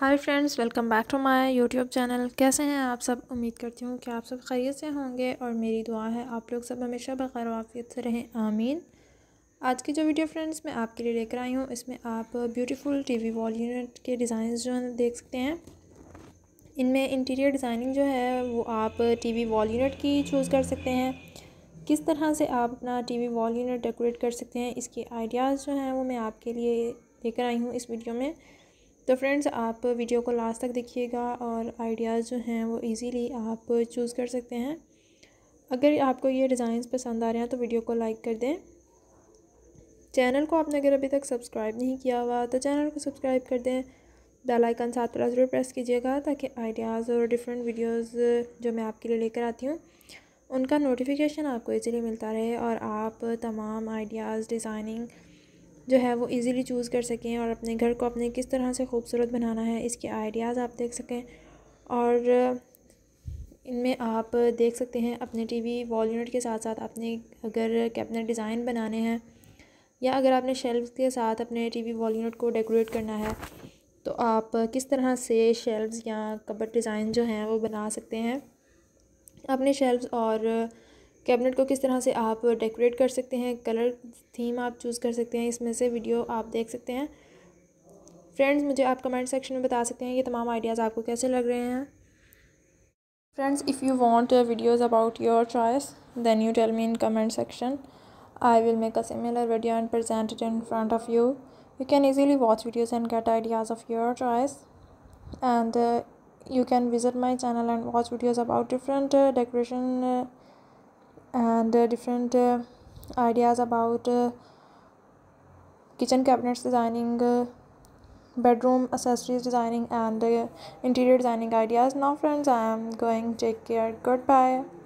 hi friends welcome back to my YouTube channel कैसे हैं आप सब उम्मीद करती हूँ कि आप सब खैरियत से होंगे और मेरी दुआ है आप लोग सब हमेशा बखैर वाफियत से रहें आमीन आज की जो वीडियो फ्रेंड्स मैं आपके लिए लेकर आई हूँ इसमें आप ब्यूटीफुल टीवी वॉल यूनिट के डिज़ाइन जो है देख सकते हैं इनमें इंटीरियर डिज़ाइनिंग जो है वो आप टी वॉल यूनिट की चूज़ कर सकते हैं किस तरह से आप अपना टी वॉल यूनिट डेकोरेट कर सकते हैं इसके आइडियाज़ जो हैं वो मैं आपके लिए लेकर आई हूँ इस वीडियो में तो फ्रेंड्स आप वीडियो को लास्ट तक देखिएगा और आइडियाज़ जो हैं वो इजीली आप चूज़ कर सकते हैं अगर आपको ये डिज़ाइंस पसंद आ रहे हैं तो वीडियो को लाइक कर दें चैनल को आपने अगर अभी तक सब्सक्राइब नहीं किया हुआ तो चैनल को सब्सक्राइब कर दें बेल आइकन साथ वाला ज़रूर प्रेस कीजिएगा ताकि आइडियाज़ और डिफरेंट वीडियोस जो मैं आपके लिए लेकर आती हूँ उनका नोटिफिकेशन आपको इजीली मिलता रहे और आप तमाम आइडियाज़ डिज़ाइनिंग जो है वो इजीली चूज़ कर सकें और अपने घर को अपने किस तरह से खूबसूरत बनाना है इसके आइडियाज़ आप देख सकें और इनमें आप देख सकते हैं अपने टीवी वॉल यूनिट के साथ साथ अपने अगर कैबिनेट डिज़ाइन बनाने हैं या अगर आपने शेल्फ के साथ अपने टीवी वॉल यूनिट को डेकोरेट करना है तो आप किस तरह से शेल्व्स या कबर डिज़ाइन जो हैं वो बना सकते हैं अपने शेल्व्स और कैबिनेट को किस तरह से आप डेकोरेट कर सकते हैं कलर थीम आप चूज़ कर सकते हैं इसमें से वीडियो आप देख सकते हैं फ्रेंड्स मुझे आप कमेंट सेक्शन में बता सकते हैं ये तमाम आइडियाज़ आपको कैसे लग रहे हैं friends if you want videos about your choice then you tell me in comment section I will make a similar video and presented in front of you you can easily watch videos and get ideas of your choice and you can visit my channel and watch videos about different decoration and uh, different uh, ideas about uh, kitchen cabinets designing bedroom accessories designing and interior designing ideas now friends i am going take care goodbye